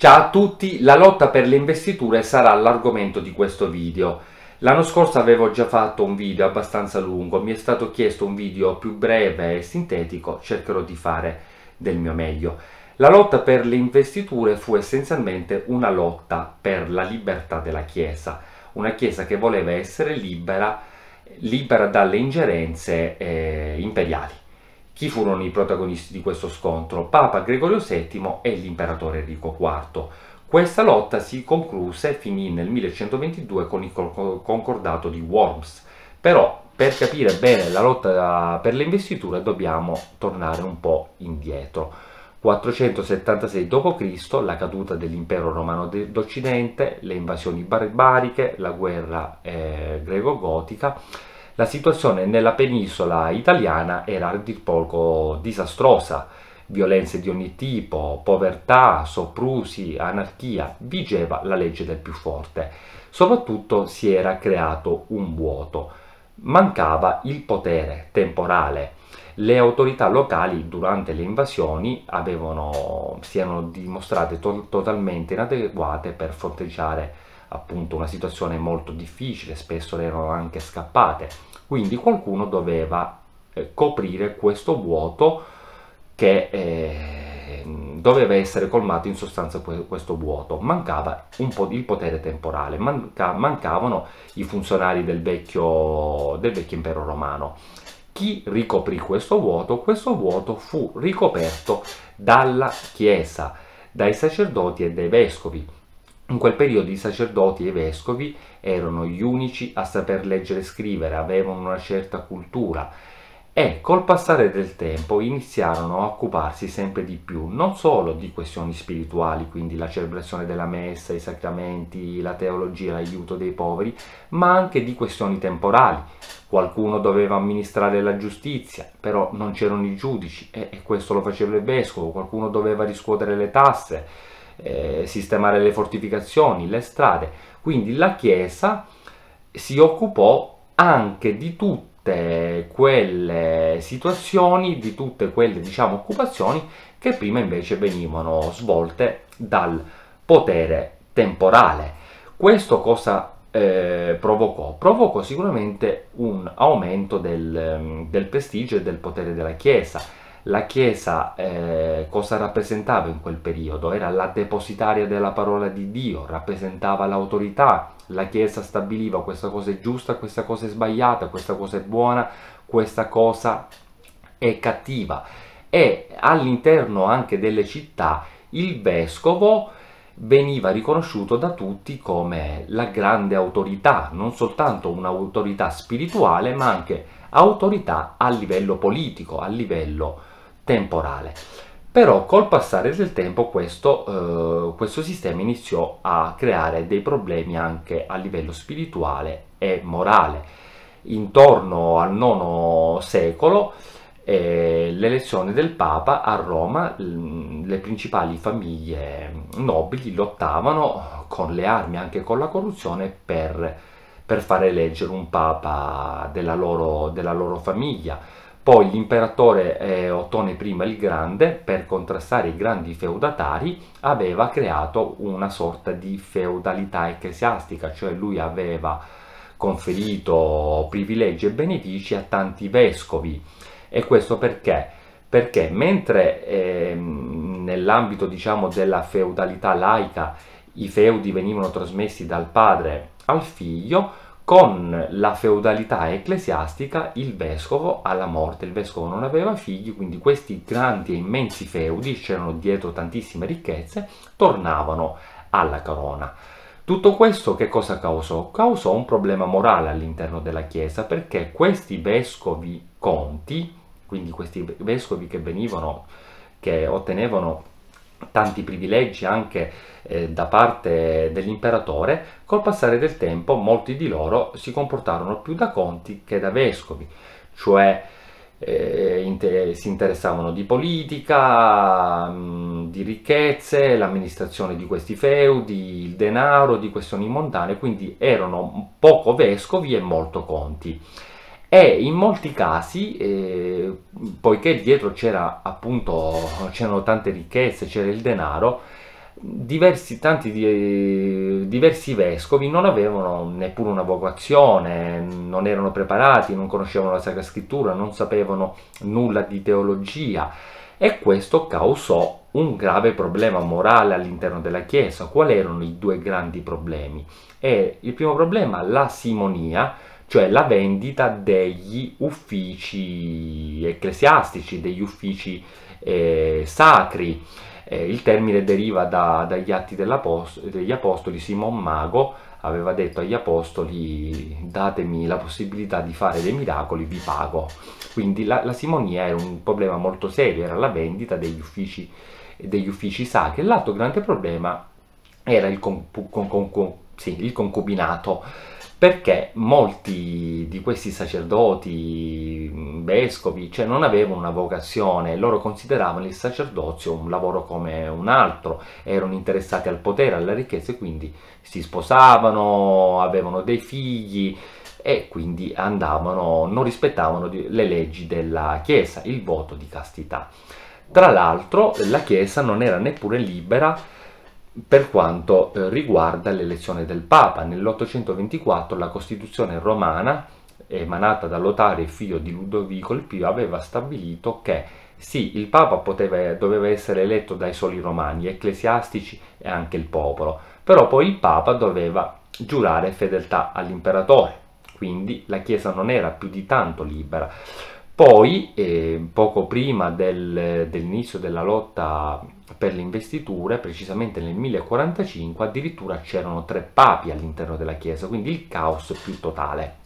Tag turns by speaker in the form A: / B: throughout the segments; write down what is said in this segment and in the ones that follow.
A: Ciao a tutti, la lotta per le investiture sarà l'argomento di questo video. L'anno scorso avevo già fatto un video abbastanza lungo, mi è stato chiesto un video più breve e sintetico, cercherò di fare del mio meglio. La lotta per le investiture fu essenzialmente una lotta per la libertà della Chiesa, una Chiesa che voleva essere libera, libera dalle ingerenze eh, imperiali. Chi furono i protagonisti di questo scontro? Papa Gregorio VII e l'imperatore Enrico IV. Questa lotta si concluse e finì nel 1122 con il concordato di Worms. Però per capire bene la lotta per le investiture dobbiamo tornare un po' indietro. 476 d.C., la caduta dell'impero romano d'Occidente, le invasioni barbariche, la guerra eh, greco-gotica, la situazione nella penisola italiana era a dir poco disastrosa. Violenze di ogni tipo, povertà, soprusi, anarchia, vigeva la legge del più forte. Soprattutto si era creato un vuoto. Mancava il potere temporale. Le autorità locali durante le invasioni avevano, si erano dimostrate to totalmente inadeguate per fronteggiare appunto una situazione molto difficile, spesso le erano anche scappate quindi qualcuno doveva eh, coprire questo vuoto che eh, doveva essere colmato in sostanza questo vuoto mancava un po' il potere temporale manca, mancavano i funzionari del vecchio, del vecchio impero romano chi ricoprì questo vuoto? Questo vuoto fu ricoperto dalla Chiesa, dai sacerdoti e dai vescovi in quel periodo i sacerdoti e i vescovi erano gli unici a saper leggere e scrivere, avevano una certa cultura e col passare del tempo iniziarono a occuparsi sempre di più non solo di questioni spirituali, quindi la celebrazione della messa, i sacramenti, la teologia, l'aiuto dei poveri, ma anche di questioni temporali. Qualcuno doveva amministrare la giustizia, però non c'erano i giudici e, questo lo faceva il vescovo, qualcuno doveva riscuotere le tasse eh, sistemare le fortificazioni, le strade. Quindi la Chiesa si occupò anche di tutte quelle situazioni, di tutte quelle diciamo, occupazioni che prima invece venivano svolte dal potere temporale. Questo cosa eh, provocò? Provocò sicuramente un aumento del, del prestigio e del potere della Chiesa la Chiesa eh, cosa rappresentava in quel periodo? Era la depositaria della parola di Dio, rappresentava l'autorità, la Chiesa stabiliva questa cosa è giusta, questa cosa è sbagliata, questa cosa è buona, questa cosa è cattiva. E all'interno anche delle città il vescovo veniva riconosciuto da tutti come la grande autorità, non soltanto un'autorità spirituale ma anche autorità a livello politico, a livello temporale. Però col passare del tempo questo, eh, questo sistema iniziò a creare dei problemi anche a livello spirituale e morale. Intorno al IX secolo eh, l'elezione del Papa a Roma, mm, le principali famiglie nobili lottavano con le armi, anche con la corruzione, per, per fare eleggere un Papa della loro, della loro famiglia. Poi l'imperatore eh, Ottone I il Grande, per contrastare i grandi feudatari, aveva creato una sorta di feudalità ecclesiastica, cioè lui aveva conferito privilegi e benefici a tanti vescovi. E questo perché? Perché mentre eh, nell'ambito diciamo, della feudalità laica i feudi venivano trasmessi dal padre al figlio, con la feudalità ecclesiastica il vescovo alla morte, il vescovo non aveva figli, quindi questi grandi e immensi feudi, c'erano dietro tantissime ricchezze, tornavano alla corona. Tutto questo che cosa causò? Causò un problema morale all'interno della Chiesa perché questi vescovi conti, quindi questi vescovi che venivano, che ottenevano tanti privilegi anche eh, da parte dell'imperatore, col passare del tempo molti di loro si comportarono più da conti che da vescovi, cioè eh, inter si interessavano di politica, mm, di ricchezze, l'amministrazione di questi feudi, il denaro, di questioni mondane, quindi erano poco vescovi e molto conti e in molti casi, eh, poiché dietro c'era appunto, c'erano tante ricchezze, c'era il denaro, diversi, tanti, eh, diversi vescovi non avevano neppure una vocazione, non erano preparati, non conoscevano la Sacra Scrittura, non sapevano nulla di teologia e questo causò un grave problema morale all'interno della Chiesa. Quali erano i due grandi problemi? E il primo problema, la simonia, cioè la vendita degli uffici ecclesiastici, degli uffici eh, sacri. Eh, il termine deriva da, dagli atti degli apostoli, Simon Mago aveva detto agli apostoli datemi la possibilità di fare dei miracoli, vi pago. Quindi la, la simonia era un problema molto serio, era la vendita degli uffici, degli uffici sacri. L'altro grande problema era il, concu- con- con- con- sì, il concubinato perché molti di questi sacerdoti, vescovi, cioè non avevano una vocazione, loro consideravano il sacerdozio un lavoro come un altro, erano interessati al potere, alla ricchezza e quindi si sposavano, avevano dei figli e quindi andavano, non rispettavano le leggi della Chiesa, il voto di castità. Tra l'altro la Chiesa non era neppure libera per quanto eh, riguarda l'elezione del Papa. Nell'824 la Costituzione romana, emanata da Lotare, figlio di Ludovico il Pio, aveva stabilito che sì, il Papa poteva, doveva essere eletto dai soli romani, ecclesiastici e anche il popolo, però poi il Papa doveva giurare fedeltà all'imperatore, quindi la Chiesa non era più di tanto libera. Poi, eh, poco prima del, dell'inizio della lotta per le investiture, precisamente nel 1045, addirittura c'erano tre papi all'interno della Chiesa, quindi il caos più totale.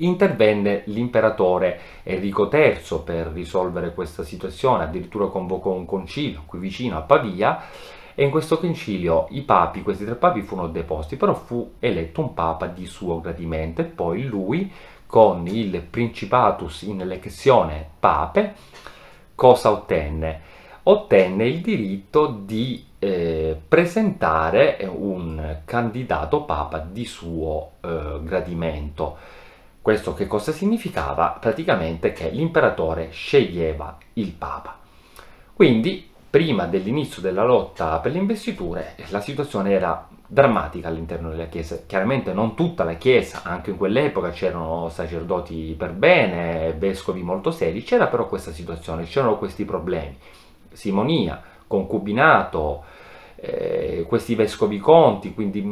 A: Intervenne l'imperatore Enrico III per risolvere questa situazione, addirittura convocò un concilio qui vicino a Pavia e in questo concilio i papi, questi tre papi furono deposti, però fu eletto un papa di suo gradimento e poi lui con il Principatus in elezione pape cosa ottenne? ottenne il diritto di eh, presentare un candidato papa di suo eh, gradimento. Questo che cosa significava? Praticamente che l'imperatore sceglieva il papa. Quindi, prima dell'inizio della lotta per le investiture, la situazione era drammatica all'interno della Chiesa. Chiaramente non tutta la Chiesa, anche in quell'epoca c'erano sacerdoti per bene, vescovi molto seri, c'era però questa situazione, c'erano questi problemi simonia, concubinato, eh, questi vescovi conti, quindi, mh,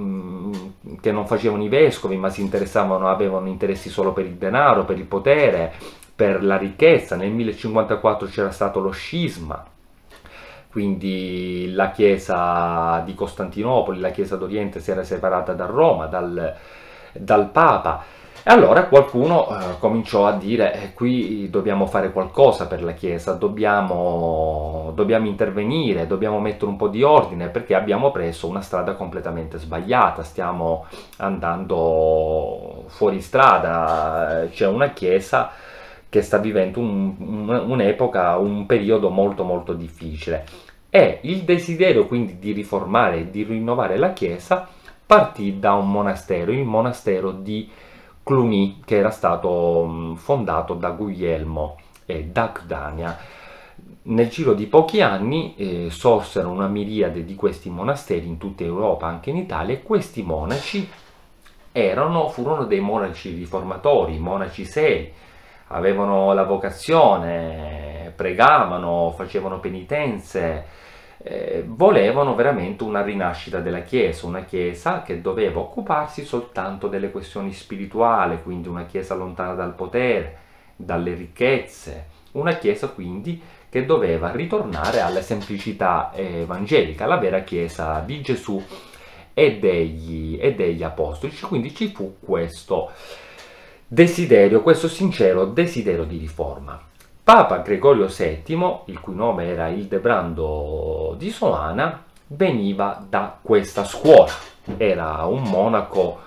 A: mm, che non facevano i vescovi ma si interessavano, avevano interessi solo per il denaro, per il potere, per la ricchezza. Nel 1054 c'era stato lo scisma, quindi la chiesa di Costantinopoli, la chiesa d'Oriente si era separata da Roma, dal, dal Papa allora qualcuno eh, cominciò a dire eh, qui dobbiamo fare qualcosa per la Chiesa, dobbiamo, dobbiamo, intervenire, dobbiamo mettere un po' di ordine perché abbiamo preso una strada completamente sbagliata, stiamo andando fuori strada, eh, c'è una Chiesa che sta vivendo un'epoca, un, un, un periodo molto molto difficile e il desiderio quindi di riformare e di rinnovare la Chiesa partì da un monastero, il monastero di Cluny, che era stato mm, fondato da Guglielmo eh, d'Acdania. Nel giro di pochi anni eh, sorsero una miriade di questi monasteri in tutta Europa, anche in Italia, e questi monaci erano, furono dei monaci riformatori, monaci seri, avevano la vocazione, pregavano, facevano penitenze, eh, volevano veramente una rinascita della Chiesa, una Chiesa che doveva occuparsi soltanto delle questioni spirituali, quindi una Chiesa lontana dal potere, dalle ricchezze, una Chiesa quindi che doveva ritornare alla semplicità eh, evangelica, alla vera Chiesa di Gesù e degli, e degli Apostoli. Quindi ci fu questo desiderio, questo sincero desiderio di riforma. Papa Gregorio VII, il cui nome era Ildebrando di Solana, veniva da questa scuola. Era un monaco,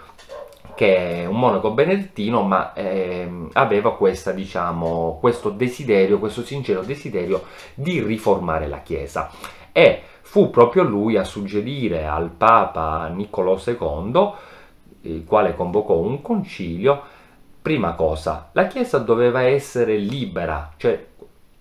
A: che, un monaco benedettino, ma eh, aveva questa, diciamo, questo desiderio, questo sincero desiderio di riformare la Chiesa. E fu proprio lui a suggerire al Papa Niccolò II, il quale convocò un concilio, Prima cosa, la Chiesa doveva essere libera, cioè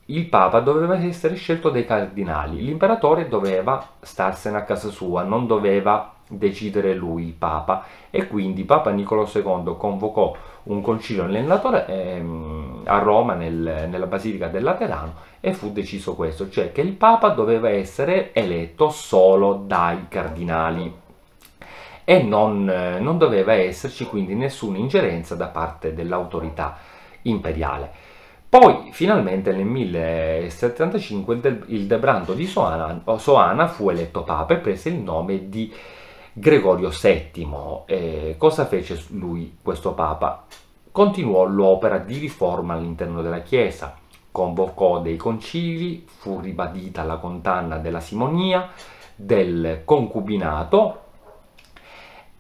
A: il Papa doveva essere scelto dai cardinali, l'imperatore doveva starsene a casa sua, non doveva decidere lui il Papa e quindi Papa Nicolo II convocò un concilio ehm, a Roma nel, nella Basilica del Laterano e fu deciso questo, cioè che il Papa doveva essere eletto solo dai cardinali e non, eh, non doveva esserci quindi nessuna ingerenza da parte dell'autorità imperiale. Poi finalmente nel 1075 il, De, Debrando di Soana, Soana, fu eletto papa e prese il nome di Gregorio VII. Eh, cosa fece lui questo papa? Continuò l'opera di riforma all'interno della Chiesa, convocò dei concili, fu ribadita la condanna della simonia, del concubinato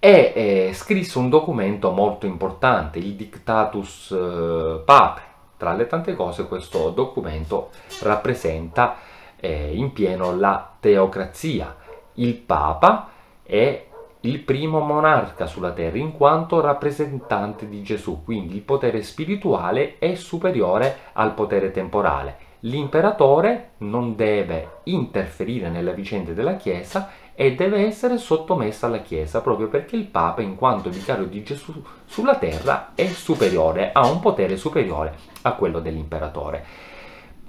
A: e eh, scrisse un documento molto importante, il Dictatus eh, Pape. Tra le tante cose questo documento rappresenta eh, in pieno la teocrazia. Il Papa è il primo monarca sulla terra in quanto rappresentante di Gesù, quindi il potere spirituale è superiore al potere temporale. L'imperatore non deve interferire nelle vicende della Chiesa e deve essere sottomessa alla Chiesa proprio perché il Papa, in quanto vicario di Gesù sulla terra, è superiore, ha un potere superiore a quello dell'imperatore.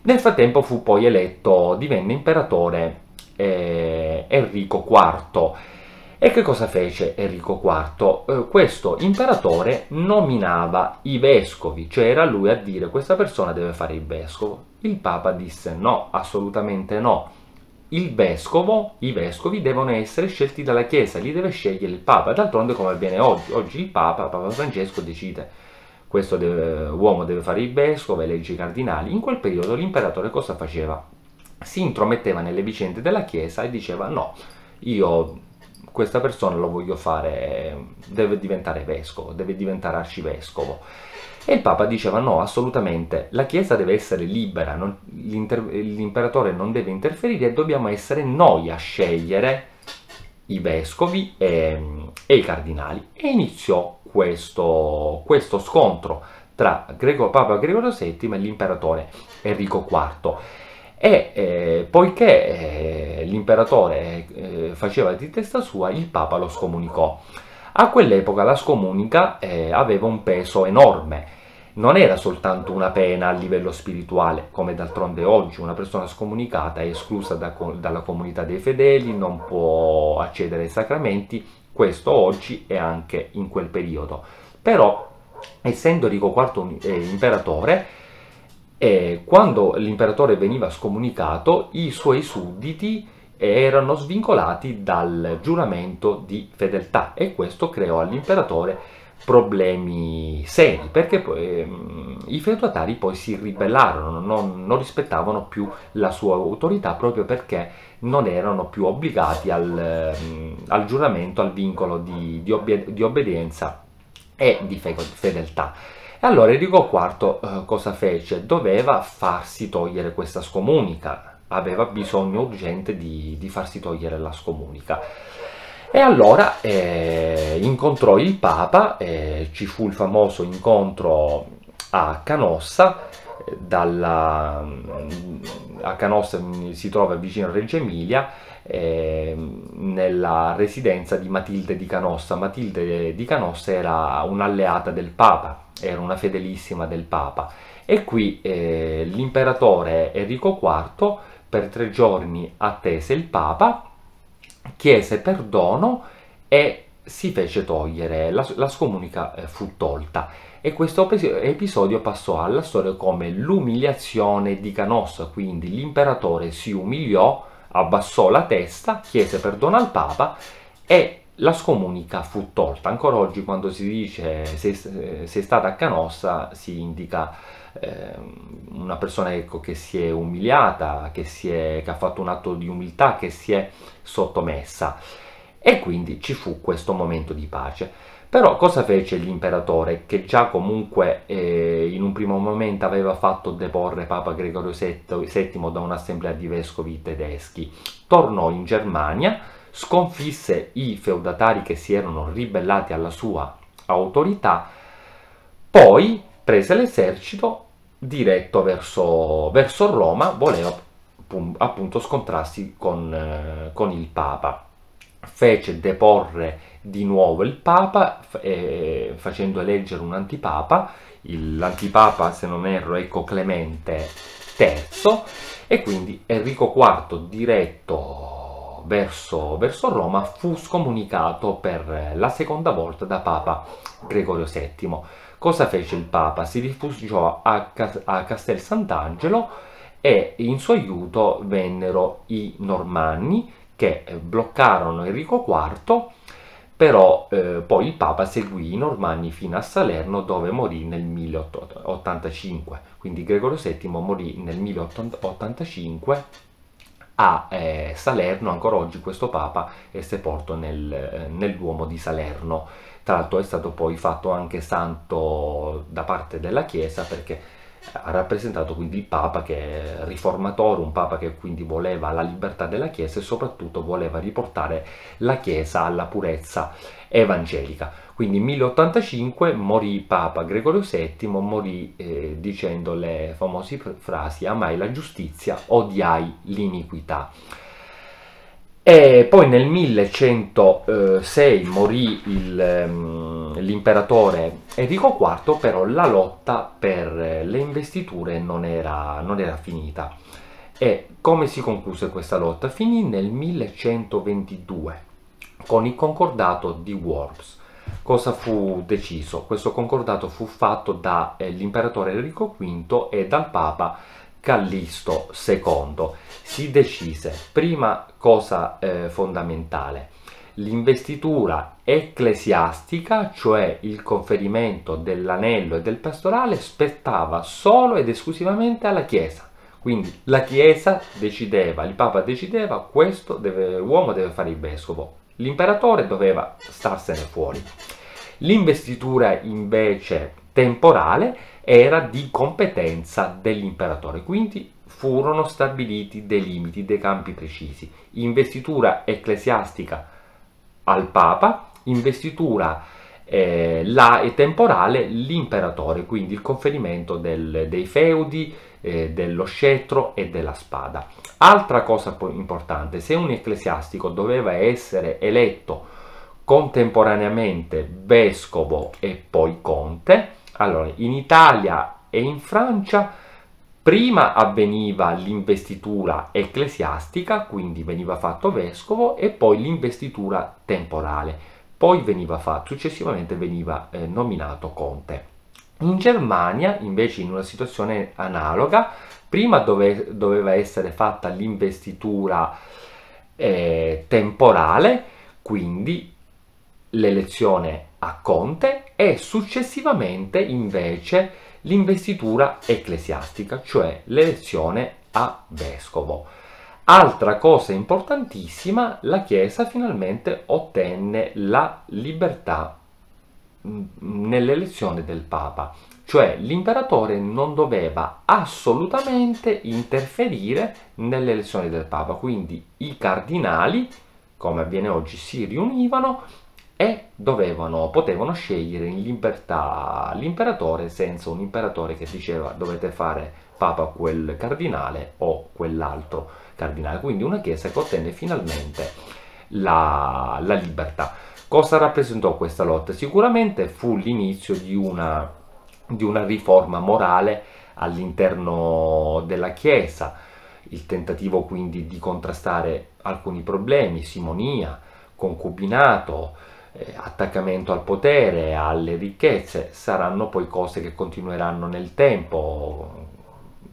A: Nel frattempo fu poi eletto, divenne imperatore eh, Enrico IV. E che cosa fece Enrico IV? Eh, questo imperatore nominava i vescovi, cioè era lui a dire questa persona deve fare il vescovo. Il Papa disse no, assolutamente no il vescovo, i vescovi devono essere scelti dalla Chiesa, li deve scegliere il Papa, d'altronde come avviene oggi, oggi il Papa, Papa Francesco decide questo deve, uomo deve fare il vescovo, elegge i cardinali, in quel periodo l'imperatore cosa faceva? Si intrometteva nelle vicende della Chiesa e diceva no, io questa persona lo voglio fare, deve diventare vescovo, deve diventare arcivescovo. E il Papa diceva no, assolutamente, la Chiesa deve essere libera, non, l'imperatore non deve interferire e dobbiamo essere noi a scegliere i vescovi e, e i cardinali. E iniziò questo, questo scontro tra Grego, Papa Gregorio VII e l'imperatore Enrico IV. E eh, poiché eh, l'imperatore eh, faceva di testa sua, il Papa lo scomunicò. A quell'epoca la scomunica eh, aveva un peso enorme, non era soltanto una pena a livello spirituale, come d'altronde oggi una persona scomunicata è esclusa da, dalla comunità dei fedeli, non può accedere ai sacramenti, questo oggi e anche in quel periodo. Però, essendo Enrico IV eh, imperatore, eh, quando l'imperatore veniva scomunicato, i suoi sudditi erano svincolati dal giuramento di fedeltà e questo creò all'imperatore problemi seri perché poi, ehm, i feudatari poi si ribellarono, non, non, rispettavano più la sua autorità proprio perché non erano più obbligati al, ehm, al giuramento, al vincolo di, di, obbed di obbedienza e di fe fedeltà. E allora Enrico IV eh, cosa fece? Doveva farsi togliere questa scomunica, aveva bisogno urgente di, di farsi togliere la scomunica.
B: E allora
A: eh, incontrò il Papa, eh, ci fu il famoso incontro a Canossa, dalla, mm, a Canossa si trova vicino a Reggio Emilia, eh, nella residenza di Matilde di Canossa. Matilde di Canossa era un'alleata del Papa, era una fedelissima del Papa. E qui eh, l'imperatore Enrico IV per tre giorni attese il Papa, chiese perdono e si fece togliere, la, la scomunica eh, fu tolta e questo episodio passò alla storia come l'umiliazione di Canossa, quindi l'imperatore si umiliò, abbassò la testa, chiese perdono al Papa e la scomunica fu tolta, ancora oggi quando si dice se, se è stata a Canossa si indica eh, una persona ecco, che si è umiliata, che, si è, che ha fatto un atto di umiltà, che si è sottomessa e quindi ci fu questo momento di pace. Però cosa fece l'imperatore che già comunque eh, in un primo momento aveva fatto deporre Papa Gregorio VII da un'assemblea di vescovi tedeschi? Tornò in Germania sconfisse i feudatari che si erano ribellati alla sua autorità, poi prese l'esercito diretto verso, verso Roma, voleva appunto scontrarsi con, eh, con, il Papa. Fece deporre di nuovo il Papa, eh, facendo eleggere un antipapa, l'antipapa se non erro ecco Clemente III, e quindi Enrico IV diretto verso, verso Roma fu scomunicato per la seconda volta da Papa Gregorio VII. Cosa fece il Papa? Si rifugiò a, a Castel Sant'Angelo e in suo aiuto vennero i normanni che eh, bloccarono Enrico IV però eh, poi il Papa seguì i normanni fino a Salerno dove morì nel 1885. quindi Gregorio VII morì nel 1885 a eh, Salerno, ancora oggi questo Papa è sepolto nel, eh, nel Duomo di Salerno. Tra l'altro è stato poi fatto anche santo da parte della Chiesa perché ha rappresentato quindi il Papa che è riformatore, un Papa che quindi voleva la libertà della Chiesa e soprattutto voleva riportare la Chiesa alla purezza evangelica. Quindi nel 1085 morì Papa Gregorio VII, morì eh, dicendo le famose frasi amai la giustizia, odiai l'iniquità. E poi nel 1106 morì ehm, l'imperatore Enrico IV, però la lotta per le investiture non era, non era finita. E come si concluse questa lotta? Finì nel 1122 con il concordato di Worms. Cosa fu deciso? Questo concordato fu fatto dall'imperatore eh, Enrico V e dal Papa Callisto II. Si decise, prima cosa eh, fondamentale, l'investitura ecclesiastica, cioè il conferimento dell'anello e del pastorale, spettava solo ed esclusivamente alla Chiesa. Quindi la Chiesa decideva, il Papa decideva, questo deve, uomo deve fare il vescovo, l'imperatore doveva starsene fuori. L'investitura invece temporale era di competenza dell'imperatore, quindi furono stabiliti dei limiti, dei campi precisi, investitura ecclesiastica al Papa, investitura eh, la, temporale l'imperatore, quindi il conferimento del, dei feudi, eh, dello scettro e della spada. Altra cosa importante, se un ecclesiastico doveva essere eletto contemporaneamente vescovo e poi conte, allora, in Italia e in Francia prima avveniva l'investitura ecclesiastica, quindi veniva fatto vescovo, e poi l'investitura temporale, poi veniva fatto, successivamente veniva eh, nominato conte. In Germania, invece, in una situazione analoga, prima dove, doveva essere fatta l'investitura eh, temporale, quindi l'elezione a Conte e successivamente invece l'investitura ecclesiastica, cioè l'elezione a vescovo. Altra cosa importantissima, la Chiesa finalmente ottenne la libertà mm, nell'elezione del Papa, cioè l'imperatore non doveva assolutamente interferire nelle elezioni del Papa, quindi i cardinali, come avviene oggi, si riunivano e dovevano, potevano scegliere in libertà l'imperatore senza un imperatore che diceva dovete fare papa quel cardinale o quell'altro cardinale. Quindi una chiesa che ottenne finalmente la, la libertà. Cosa rappresentò questa lotta? Sicuramente fu l'inizio di una, di una riforma morale all'interno della chiesa, il tentativo quindi di contrastare alcuni problemi, simonia, concubinato, eh, attaccamento al potere, alle ricchezze, saranno poi cose che continueranno nel tempo.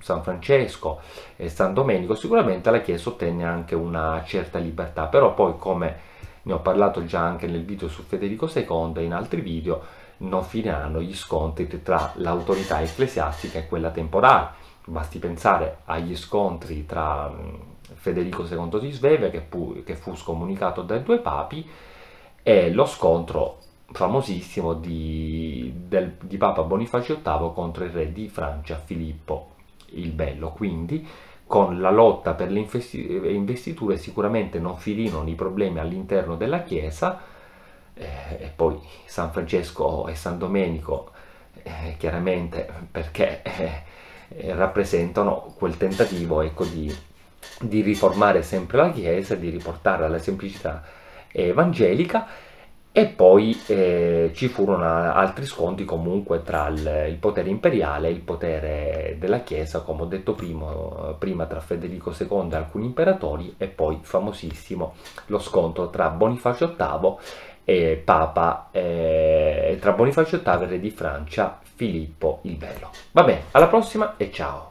A: San Francesco e San Domenico, sicuramente la Chiesa ottenne anche una certa libertà, però poi come ne ho parlato già anche nel video su Federico II e in altri video, non finiranno gli scontri tra l'autorità ecclesiastica e quella temporale. Basti pensare agli scontri tra mm, Federico II di Svevia, che, che fu scomunicato dai due papi, è lo scontro famosissimo di, del, di Papa Bonifacio VIII contro il re di Francia Filippo il Bello. Quindi con la lotta per le eh, investiture sicuramente non finirono i problemi all'interno della Chiesa eh, e poi San Francesco e San Domenico eh, chiaramente perché eh, eh rappresentano quel tentativo ecco, di, di riformare sempre la Chiesa, di riportarla alla semplicità evangelica e poi eh, ci furono altri scontri comunque tra il, il, potere imperiale e il potere della Chiesa, come ho detto prima, prima tra Federico II e alcuni imperatori e poi famosissimo lo scontro tra Bonifacio VIII e Papa, eh, tra Bonifacio VIII e Re di Francia Filippo il Bello. Va bene, alla prossima e ciao!